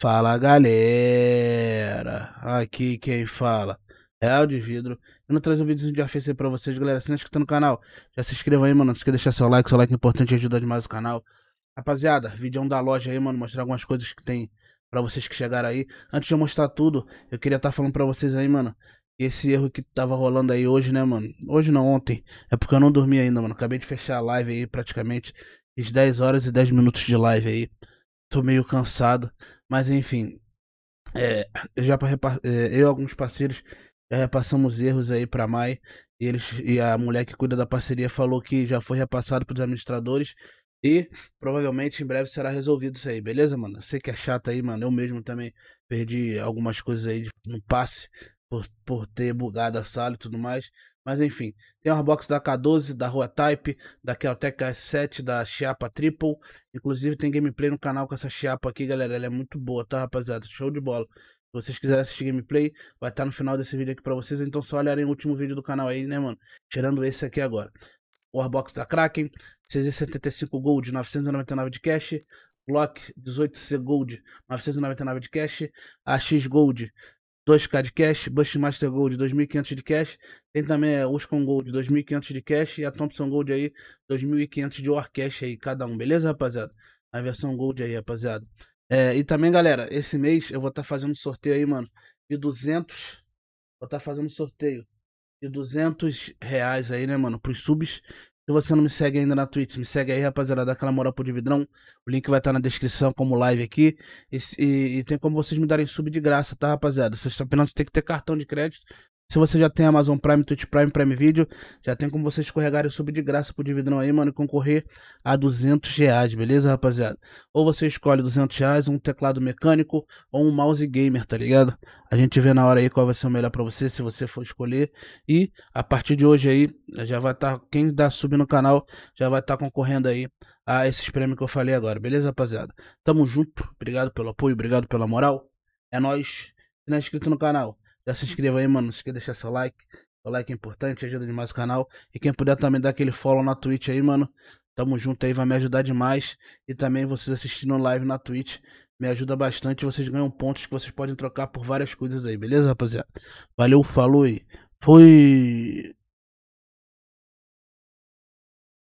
Fala galera, aqui quem fala é o de vidro. Eu não trazer um vídeo de AFC pra vocês, galera. Se não é inscrito no canal, já se inscreva aí, mano. Não esqueça de deixar seu like, seu like é importante, ajuda demais o canal. Rapaziada, vídeo da loja aí, mano, mostrar algumas coisas que tem pra vocês que chegaram aí. Antes de eu mostrar tudo, eu queria estar tá falando pra vocês aí, mano, esse erro que tava rolando aí hoje, né, mano? Hoje não, ontem. É porque eu não dormi ainda, mano. Acabei de fechar a live aí, praticamente. Fiz 10 horas e 10 minutos de live aí. Tô meio cansado. Mas enfim, é, já é, eu e alguns parceiros já repassamos erros aí para Mai. E, eles, e a mulher que cuida da parceria falou que já foi repassado para os administradores. E provavelmente em breve será resolvido isso aí, beleza, mano? Sei que é chato aí, mano. Eu mesmo também perdi algumas coisas aí no passe por, por ter bugado a sala e tudo mais. Mas enfim, tem uma box da K12, da Rua Type, da Keltec S7, da Chiapa Triple. Inclusive tem gameplay no canal com essa Chiapa aqui, galera. Ela é muito boa, tá, rapaziada? Show de bola. Se vocês quiserem assistir gameplay, vai estar tá no final desse vídeo aqui pra vocês. Então só olharem o último vídeo do canal aí, né, mano? Tirando esse aqui agora. Warbox da Kraken, CZ75 Gold, 999 de cash. Glock 18C Gold, 999 de cash. AX Gold, 2k de cash, Bushmaster Gold 2.500 de cash, tem também a é, Uscon Gold 2.500 de cash e a Thompson Gold aí 2.500 de War Cash aí cada um, beleza rapaziada? A versão Gold aí rapaziada. É, e também galera, esse mês eu vou estar tá fazendo sorteio aí mano, de 200, vou estar tá fazendo sorteio de 200 reais aí né mano, pros subs se você não me segue ainda na Twitch, me segue aí, rapaziada. daquela moral pro Dividrão. O link vai estar tá na descrição como live aqui. E, e, e, tem como vocês me darem sub de graça, tá, rapaziada? Vocês apenas tem que ter cartão de crédito se você já tem Amazon Prime, Twitch Prime, Prime Video, já tem como você escorregar e subir de graça pro Dividão aí, mano, e concorrer a 200 reais, beleza, rapaziada? Ou você escolhe 200 reais, um teclado mecânico ou um mouse gamer, tá ligado? A gente vê na hora aí qual vai ser o melhor para você, se você for escolher. E a partir de hoje aí, já vai estar, tá, quem dá sub no canal, já vai estar tá concorrendo aí a esses prêmios que eu falei agora, beleza, rapaziada? Tamo junto, obrigado pelo apoio, obrigado pela moral. É nós. Se não é inscrito no canal, já se inscreva aí, mano. Não esqueça de deixar seu like. O like é importante, ajuda demais o canal. E quem puder também dar aquele follow na Twitch aí, mano. Tamo junto aí, vai me ajudar demais. E também vocês assistindo live na Twitch. Me ajuda bastante. Vocês ganham pontos que vocês podem trocar por várias coisas aí, beleza, rapaziada? Valeu, falou e fui!